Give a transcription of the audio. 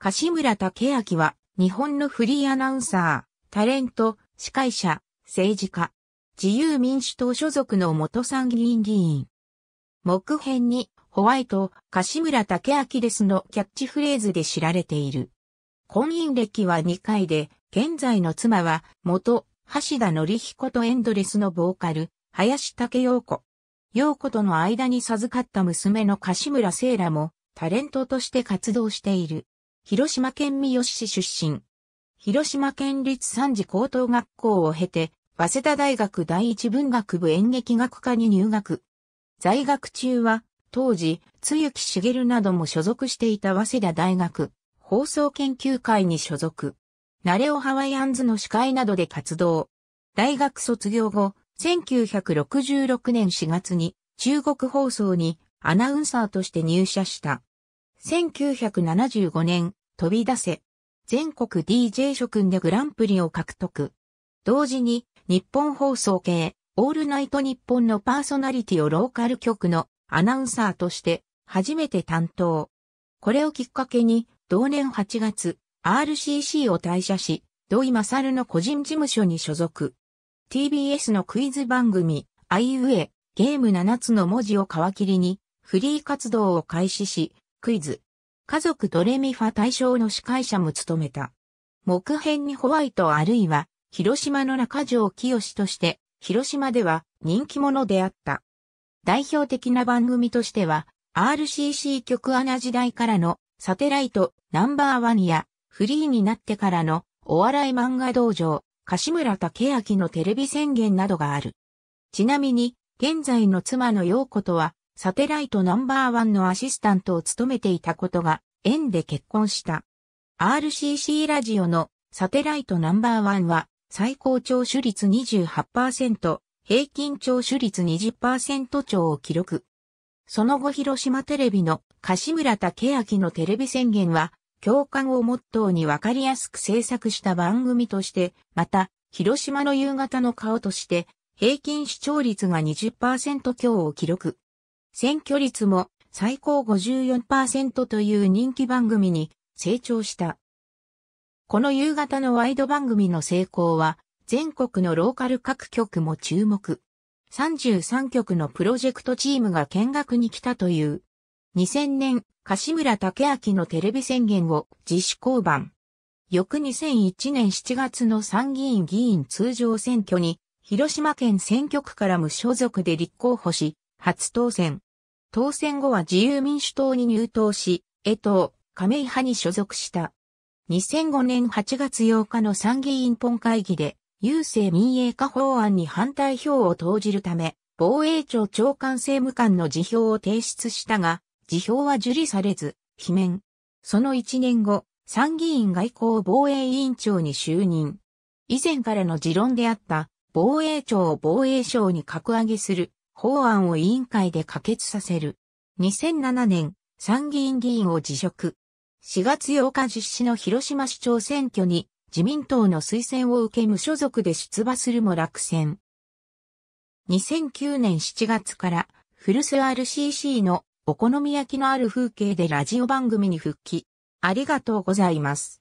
柏村武明は、日本のフリーアナウンサー、タレント、司会者、政治家、自由民主党所属の元参議院議員。木編に、ホワイト、柏村武明ですのキャッチフレーズで知られている。婚姻歴は2回で、現在の妻は、元、橋田ひ彦とエンドレスのボーカル、林武陽子。陽子との間に授かった娘の柏村聖羅も、タレントとして活動している。広島県三好市出身。広島県立三次高等学校を経て、早稲田大学第一文学部演劇学科に入学。在学中は、当時、津木茂なども所属していた早稲田大学、放送研究会に所属。ナレオハワイアンズの司会などで活動。大学卒業後、1966年4月に中国放送にアナウンサーとして入社した。1975年、飛び出せ。全国 DJ 諸君でグランプリを獲得。同時に、日本放送系、オールナイト日本のパーソナリティをローカル局のアナウンサーとして、初めて担当。これをきっかけに、同年8月、RCC を退社し、土井勝の個人事務所に所属。TBS のクイズ番組、あいうえ、ゲーム7つの文字を皮切りに、フリー活動を開始し、クイズ、家族ドレミファ大賞の司会者も務めた。木編にホワイトあるいは、広島の中条清として、広島では人気者であった。代表的な番組としては、RCC 局アナ時代からのサテライトナンバーワンや、フリーになってからのお笑い漫画道場、柏村竹明のテレビ宣言などがある。ちなみに、現在の妻の陽子とは、サテライトナンバーワンのアシスタントを務めていたことが縁で結婚した。RCC ラジオのサテライトナンバーワンは最高聴取率28%、平均聴取率20%超を記録。その後広島テレビの柏村武明のテレビ宣言は共感をモットーにわかりやすく制作した番組として、また広島の夕方の顔として平均視聴率が20%強を記録。選挙率も最高54%という人気番組に成長した。この夕方のワイド番組の成功は、全国のローカル各局も注目。33局のプロジェクトチームが見学に来たという。2000年、柏村武明のテレビ宣言を自主降板。翌2001年7月の参議院議員通常選挙に、広島県選挙区から無所属で立候補し、初当選。当選後は自由民主党に入党し、江党、亀井派に所属した。2005年8月8日の参議院本会議で、郵政民営化法案に反対票を投じるため、防衛庁長官政務官の辞表を提出したが、辞表は受理されず、罷免。その1年後、参議院外交防衛委員長に就任。以前からの持論であった、防衛庁を防衛省に格上げする法案を委員会で可決させる。2007年、参議院議員を辞職。4月8日実施の広島市長選挙に自民党の推薦を受け無所属で出馬するも落選。2009年7月からフルス RCC のお好み焼きのある風景でラジオ番組に復帰。ありがとうございます。